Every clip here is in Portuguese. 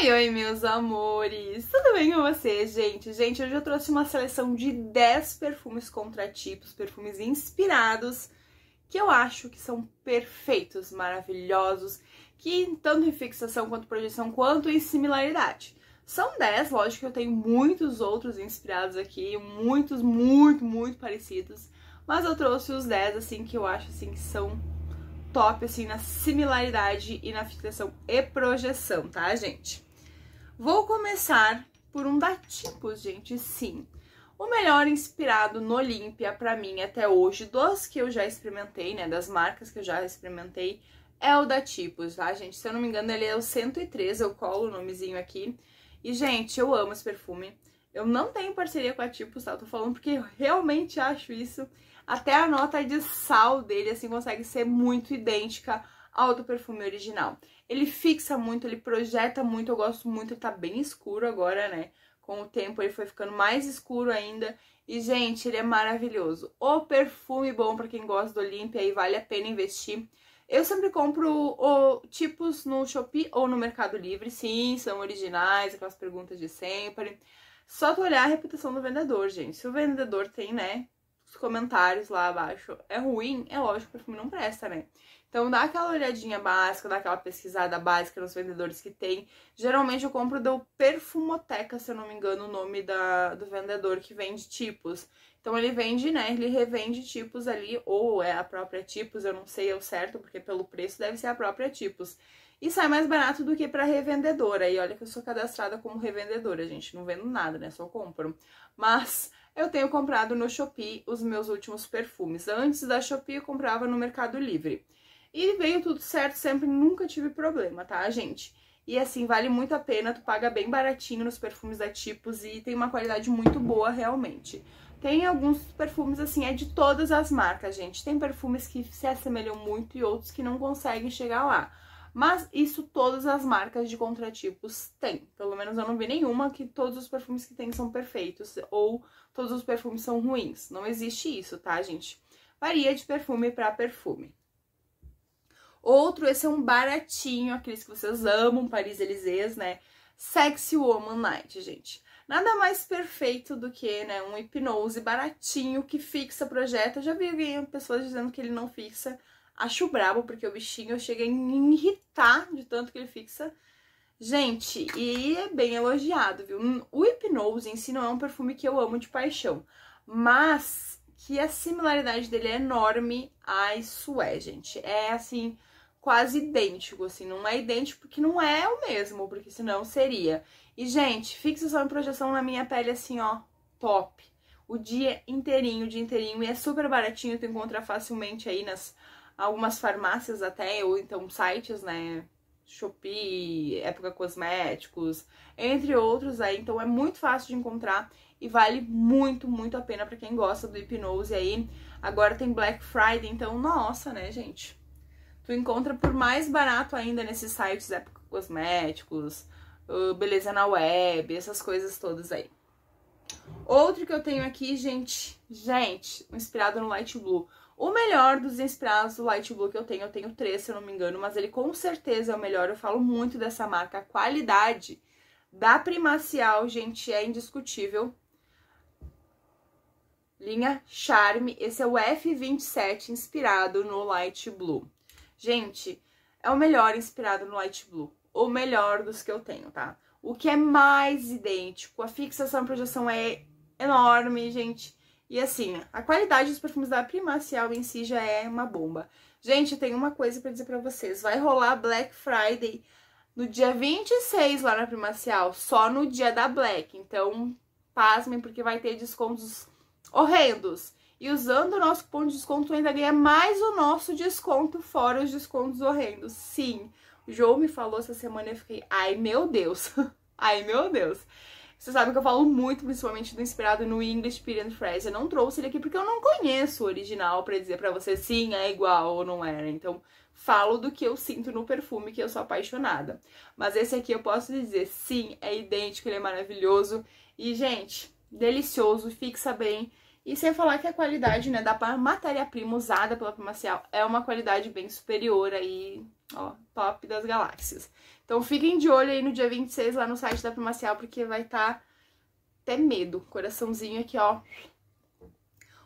Oi, oi, meus amores! Tudo bem com vocês, gente? Gente, hoje eu trouxe uma seleção de 10 perfumes contratipos, perfumes inspirados, que eu acho que são perfeitos, maravilhosos, que tanto em fixação, quanto projeção, quanto em similaridade. São 10, lógico que eu tenho muitos outros inspirados aqui, muitos, muito, muito parecidos, mas eu trouxe os 10, assim, que eu acho, assim, que são top, assim, na similaridade e na fixação e projeção, tá, gente? Vou começar por um da Tipos, gente, sim. O melhor inspirado no Olímpia para mim até hoje, dos que eu já experimentei, né, das marcas que eu já experimentei, é o da Tipos, tá, gente? Se eu não me engano, ele é o 103, eu colo o nomezinho aqui. E, gente, eu amo esse perfume. Eu não tenho parceria com a Tipos, tá? Eu tô falando porque eu realmente acho isso. Até a nota de sal dele, assim, consegue ser muito idêntica ao do perfume original. Ele fixa muito, ele projeta muito, eu gosto muito, ele tá bem escuro agora, né? Com o tempo ele foi ficando mais escuro ainda. E, gente, ele é maravilhoso. O perfume bom para quem gosta do Olympia e vale a pena investir. Eu sempre compro o, tipos no Shopee ou no Mercado Livre, sim, são originais, aquelas perguntas de sempre. Só tu olhar a reputação do vendedor, gente. Se o vendedor tem, né, os comentários lá abaixo é ruim, é lógico que o perfume não presta, né? Então dá aquela olhadinha básica, dá aquela pesquisada básica nos vendedores que tem. Geralmente eu compro do Perfumoteca, se eu não me engano, o nome da, do vendedor que vende tipos. Então ele vende, né? Ele revende tipos ali, ou é a própria tipos, eu não sei ao certo, porque pelo preço deve ser a própria tipos. E sai mais barato do que para revendedora. E olha que eu sou cadastrada como revendedora, gente. Não vendo nada, né? Só compro. Mas eu tenho comprado no Shopee os meus últimos perfumes. Antes da Shopee, eu comprava no Mercado Livre. E veio tudo certo sempre, nunca tive problema, tá, gente? E assim, vale muito a pena, tu paga bem baratinho nos perfumes da Tipos e tem uma qualidade muito boa realmente. Tem alguns perfumes assim, é de todas as marcas, gente. Tem perfumes que se assemelham muito e outros que não conseguem chegar lá. Mas isso todas as marcas de contratipos têm. Pelo menos eu não vi nenhuma que todos os perfumes que tem são perfeitos ou todos os perfumes são ruins. Não existe isso, tá, gente? Varia de perfume para perfume. Outro, esse é um baratinho, aqueles que vocês amam, Paris Elysées, né? Sexy Woman Night, gente. Nada mais perfeito do que né, um hipnose baratinho que fixa projeto. Eu já vi alguém, pessoas dizendo que ele não fixa. Acho brabo, porque o bichinho chega a irritar de tanto que ele fixa. Gente, e é bem elogiado, viu? Hum, o hipnose em si não é um perfume que eu amo de paixão. Mas que a similaridade dele é enorme às sué, gente. É assim, quase idêntico, assim, não é idêntico porque não é o mesmo, porque senão seria. E, gente, fixação e projeção na minha pele, assim, ó, top. O dia inteirinho, o dia inteirinho, e é super baratinho, tu encontra facilmente aí nas algumas farmácias até, ou então sites, né, Shopee, Época Cosméticos, entre outros aí. Então é muito fácil de encontrar e vale muito, muito a pena para quem gosta do hipnose aí. Agora tem Black Friday, então nossa, né, gente? Tu encontra por mais barato ainda nesses sites Época Cosméticos, uh, Beleza na Web, essas coisas todas aí. Outro que eu tenho aqui, gente, gente, inspirado no Light Blue. O melhor dos sprays do Light Blue que eu tenho, eu tenho três, se eu não me engano, mas ele com certeza é o melhor. Eu falo muito dessa marca. A qualidade da Primacial, gente, é indiscutível. Linha Charme, esse é o F27 inspirado no Light Blue. Gente, é o melhor inspirado no Light Blue, o melhor dos que eu tenho, tá? O que é mais idêntico, a fixação e projeção é enorme, gente e assim, a qualidade dos perfumes da Primacial em si já é uma bomba. Gente, tem uma coisa para dizer para vocês. Vai rolar Black Friday no dia 26 lá na Primacial, só no dia da Black. Então, pasmem, porque vai ter descontos horrendos. E usando o nosso cupom de desconto, ainda ganha mais o nosso desconto, fora os descontos horrendos. Sim, o João me falou essa semana e eu fiquei, ai meu Deus, ai meu Deus. Você sabe que eu falo muito, principalmente do inspirado no English Period Phrase. Eu não trouxe ele aqui porque eu não conheço o original para dizer para você sim, é igual ou não era. É, Então, falo do que eu sinto no perfume, que eu sou apaixonada. Mas esse aqui eu posso dizer sim, é idêntico, ele é maravilhoso. E, gente, delicioso, fixa bem. E sem falar que a qualidade né, da matéria-prima usada pela Primacial é uma qualidade bem superior aí Ó, top das galáxias. Então fiquem de olho aí no dia 26 lá no site da Primacial, porque vai estar tá até medo. Coraçãozinho aqui, ó.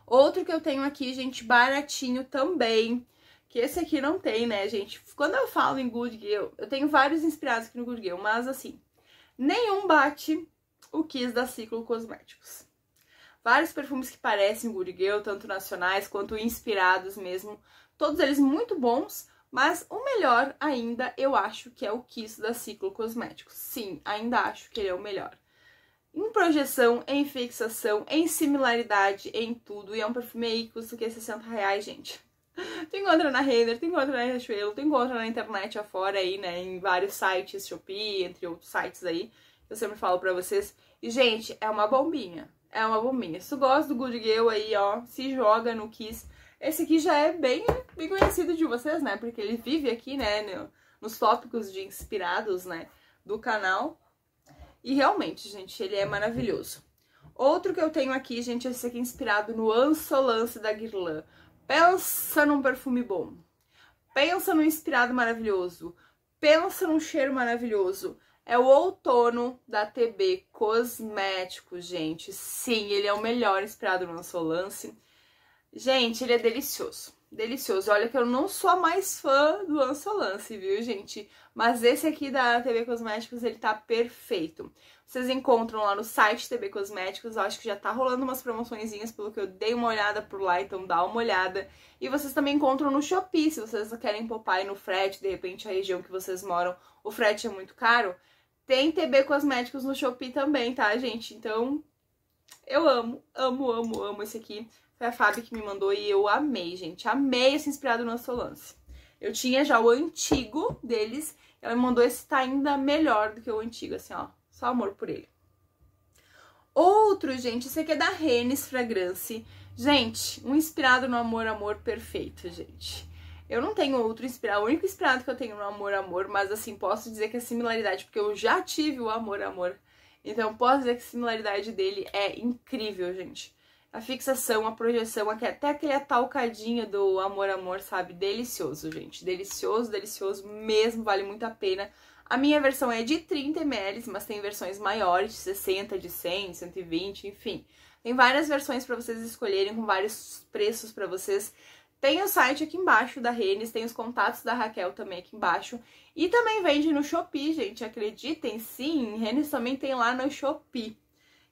Outro que eu tenho aqui, gente, baratinho também. Que esse aqui não tem, né, gente? Quando eu falo em Good Girl, eu tenho vários inspirados aqui no Good Girl, mas assim, nenhum bate o Kiss da Ciclo Cosméticos. Vários perfumes que parecem Good Girl, tanto nacionais quanto inspirados mesmo. Todos eles muito bons, mas o melhor ainda eu acho que é o Kiss da Ciclo Cosméticos. Sim, ainda acho que ele é o melhor. Em projeção, em fixação, em similaridade, em tudo. E é um perfume aí que custa o que? 60 reais, gente. Tu encontra na Renner, tu encontra na Riachuelo, tu encontra na internet afora aí, né? Em vários sites, Shopee, entre outros sites aí. Eu sempre falo pra vocês. E, gente, é uma bombinha. É uma bombinha. Se tu gosta do Good Girl aí, ó, se joga no Kiss. Esse aqui já é bem, bem conhecido de vocês, né? Porque ele vive aqui, né, nos tópicos de inspirados, né, do canal. E realmente, gente, ele é maravilhoso. Outro que eu tenho aqui, gente, esse aqui é inspirado no Ansolance da Guirland Pensa num perfume bom. Pensa num inspirado maravilhoso. Pensa num cheiro maravilhoso. É o outono da TB Cosméticos, gente. Sim, ele é o melhor inspirado no Ansolance. Gente, ele é delicioso. Delicioso. Olha que eu não sou a mais fã do Ansolance, viu, gente? Mas esse aqui da TV Cosméticos, ele tá perfeito. Vocês encontram lá no site TV Cosméticos. Eu acho que já tá rolando umas promoçõezinhas, pelo que eu dei uma olhada por lá, então dá uma olhada. E vocês também encontram no Shopee, se vocês querem poupar aí no frete, de repente a região que vocês moram, o frete é muito caro. Tem TB Cosméticos no Shopee também, tá, gente? Então, eu amo, amo, amo, amo esse aqui. Foi a Fábio que me mandou e eu amei, gente. Amei esse inspirado no Solance. Eu tinha já o antigo deles. Ela me mandou esse tá ainda melhor do que o antigo, assim, ó. Só amor por ele. Outro, gente, esse aqui é da Renes Fragrance. Gente, um inspirado no amor, amor perfeito, gente. Eu não tenho outro inspirado, o único inspirado que eu tenho no amor, amor, mas assim, posso dizer que a é similaridade, porque eu já tive o amor, amor. Então, posso dizer que a similaridade dele é incrível, gente a fixação, a projeção, até aquele atalcadinho do amor, amor, sabe? Delicioso, gente. Delicioso, delicioso mesmo, vale muito a pena. A minha versão é de 30 ml, mas tem versões maiores, de 60, de 100, 120, enfim. Tem várias versões para vocês escolherem, com vários preços para vocês. Tem o site aqui embaixo da Renes, tem os contatos da Raquel também aqui embaixo. E também vende no Shopee, gente, acreditem, sim, Renes também tem lá no Shopee.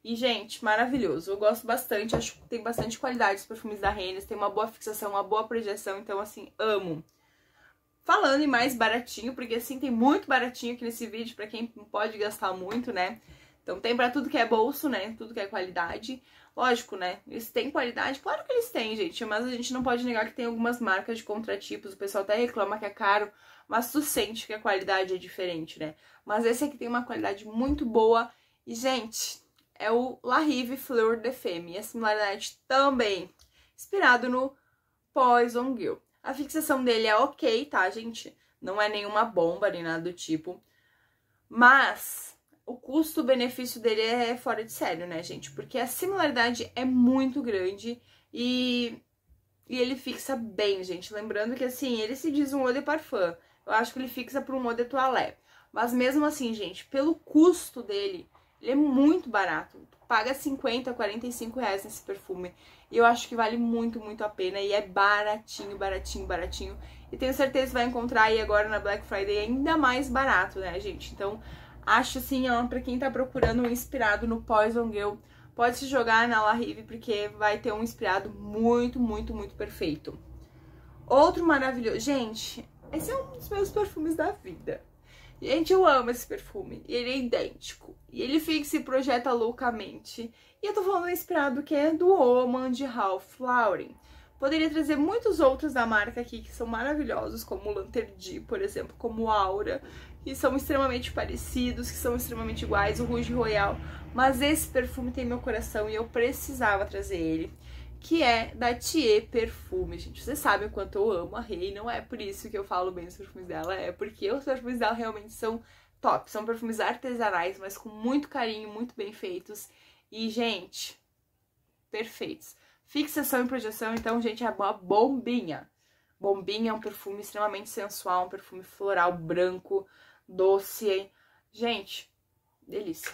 E, gente, maravilhoso. Eu gosto bastante, acho que tem bastante qualidade os perfumes da Renes. tem uma boa fixação, uma boa projeção, então, assim, amo. Falando em mais baratinho, porque, assim, tem muito baratinho aqui nesse vídeo, pra quem pode gastar muito, né? Então tem pra tudo que é bolso, né? Tudo que é qualidade. Lógico, né? Eles têm qualidade? Claro que eles têm, gente. Mas a gente não pode negar que tem algumas marcas de contratipos. O pessoal até reclama que é caro, mas tu sente que a qualidade é diferente, né? Mas esse aqui tem uma qualidade muito boa. E, gente, é o La Rive Fleur de Femme, e a similaridade também, inspirado no Poison Girl. A fixação dele é ok, tá, gente? Não é nenhuma bomba nem nada do tipo. Mas o custo-benefício dele é fora de sério, né, gente? Porque a similaridade é muito grande e, e ele fixa bem, gente. Lembrando que, assim, ele se diz um eau de parfum. Eu acho que ele fixa para um eau de toilette. Mas mesmo assim, gente, pelo custo dele, ele é muito barato. Paga 50, 45 reais nesse perfume. E eu acho que vale muito, muito a pena. E é baratinho, baratinho, baratinho. E tenho certeza que vai encontrar aí agora na Black Friday ainda mais barato, né, gente? Então, acho assim, ó, pra quem tá procurando um inspirado no Poison Girl, pode se jogar na La Rive, porque vai ter um inspirado muito, muito, muito perfeito. Outro maravilhoso... Gente, esse é um dos meus perfumes da vida. Gente, eu amo esse perfume. Ele é idêntico. E ele fica se projeta loucamente. E eu tô falando inspirado que é do Oman de Ralph Lauren. Poderia trazer muitos outros da marca aqui que são maravilhosos, como o Lanterdi, por exemplo, como Aura, que são extremamente parecidos, que são extremamente iguais, o Rouge Royal. Mas esse perfume tem meu coração e eu precisava trazer ele que é da Thier Perfume, gente. Vocês sabem o quanto eu amo a Rei, não é por isso que eu falo bem dos perfumes dela, é porque os perfumes dela realmente são top. São perfumes artesanais, mas com muito carinho, muito bem feitos. E, gente, perfeitos. Fixação e projeção, então, gente, é uma bombinha. Bombinha é um perfume extremamente sensual, um perfume floral branco, doce. Gente, delícia.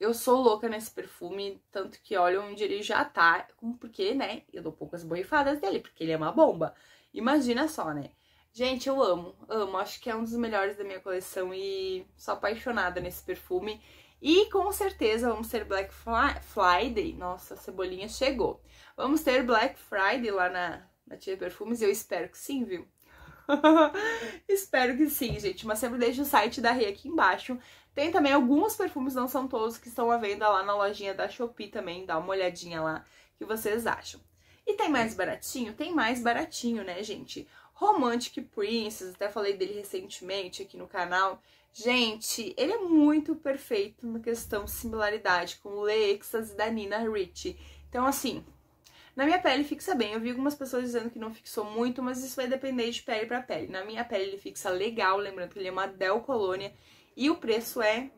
Eu sou louca nesse perfume, tanto que olha onde ele já tá, porque, né, eu dou poucas borrifadas dele, porque ele é uma bomba. Imagina só, né? Gente, eu amo, amo, acho que é um dos melhores da minha coleção e sou apaixonada nesse perfume. E com certeza vamos ter Black Friday, nossa, a cebolinha chegou. Vamos ter Black Friday lá na, na Tia Perfumes, eu espero que sim, viu? Espero que sim, gente. Mas sempre deixe o site da Rei aqui embaixo. Tem também alguns perfumes, não são todos, que estão à venda lá na lojinha da Shopee também. Dá uma olhadinha lá que vocês acham. E tem mais baratinho? Tem mais baratinho, né, gente? Romantic Princess, até falei dele recentemente aqui no canal. Gente, ele é muito perfeito na questão de similaridade com o Le da Nina Ricci. Então, assim, na minha pele fixa bem. Eu vi algumas pessoas dizendo que não fixou muito, mas isso vai depender de pele para pele. Na minha pele ele fixa legal, lembrando que ele é uma Del Colônia e o preço é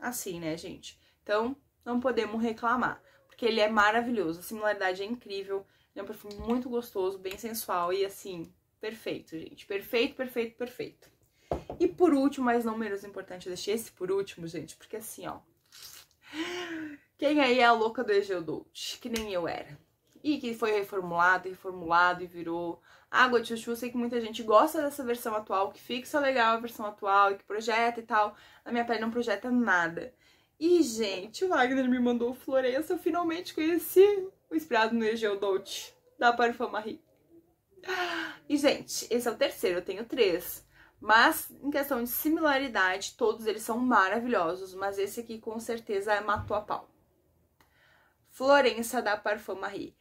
assim, né, gente? Então, não podemos reclamar, porque ele é maravilhoso, a similaridade é incrível, ele é um perfume muito gostoso, bem sensual e assim, perfeito, gente. Perfeito, perfeito, perfeito. E por último, mas não menos importante, eu deixei esse por último, gente, porque assim, ó. Quem aí é a louca do Egeu Dolce? Que nem eu era e que foi reformulado, reformulado e virou Água de Chuchu. Sei que muita gente gosta dessa versão atual, que fixa legal a versão atual e que projeta e tal. a minha pele não projeta nada. E, gente, o Wagner me mandou Florença. Eu finalmente conheci o inspirado no Egeu Dolce, da Parfumarie. E, gente, esse é o terceiro, eu tenho três. Mas, em questão de similaridade, todos eles são maravilhosos, mas esse aqui com certeza matou a pau. Florença da Parfumarie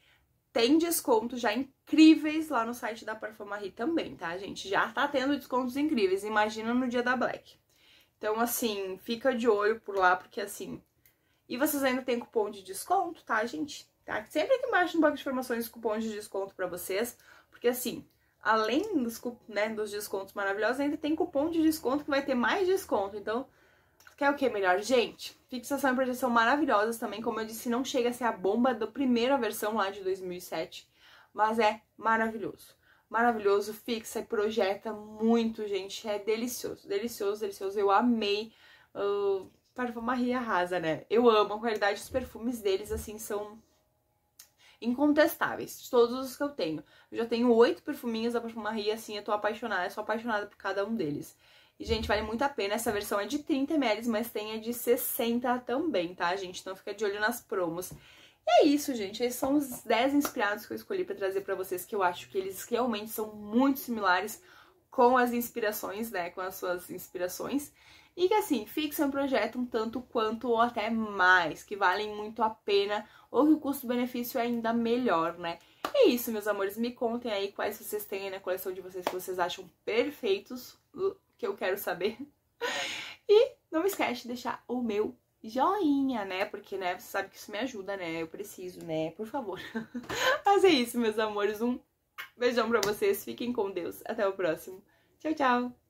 tem descontos já incríveis lá no site da Parfumarie também, tá, gente? Já tá tendo descontos incríveis, imagina no dia da Black. Então, assim, fica de olho por lá, porque assim... E vocês ainda têm cupom de desconto, tá, gente? Tá? Sempre aqui embaixo no banco de informações cupom de desconto para vocês, porque assim, além dos, né, dos descontos maravilhosos, ainda tem cupom de desconto que vai ter mais desconto. Então, Quer o que melhor? Gente, fixação e projeção maravilhosas também, como eu disse, não chega a ser a bomba da primeira versão lá de 2007, mas é maravilhoso. Maravilhoso, fixa e projeta muito, gente, é delicioso, delicioso, delicioso, eu amei. Uh, perfumaria Rasa, né? Eu amo a qualidade dos perfumes deles, assim, são incontestáveis, de todos os que eu tenho. Eu já tenho oito perfuminhos da perfumaria, assim, eu tô apaixonada, eu sou apaixonada por cada um deles. E, gente, vale muito a pena. Essa versão é de 30ml, mas tem a de 60 também, tá, gente? Então fica de olho nas promos. E é isso, gente. Esses são os 10 inspirados que eu escolhi para trazer para vocês, que eu acho que eles realmente são muito similares com as inspirações, né? Com as suas inspirações. E que, assim, fixa um projeto um tanto quanto ou até mais, que valem muito a pena ou que o custo-benefício é ainda melhor, né? é isso, meus amores. Me contem aí quais vocês têm aí na coleção de vocês que vocês acham perfeitos que eu quero saber. E não esquece de deixar o meu joinha, né? Porque, né, você sabe que isso me ajuda, né? Eu preciso, né? Por favor. Mas é isso, meus amores. Um beijão pra vocês. Fiquem com Deus. Até o próximo. Tchau, tchau.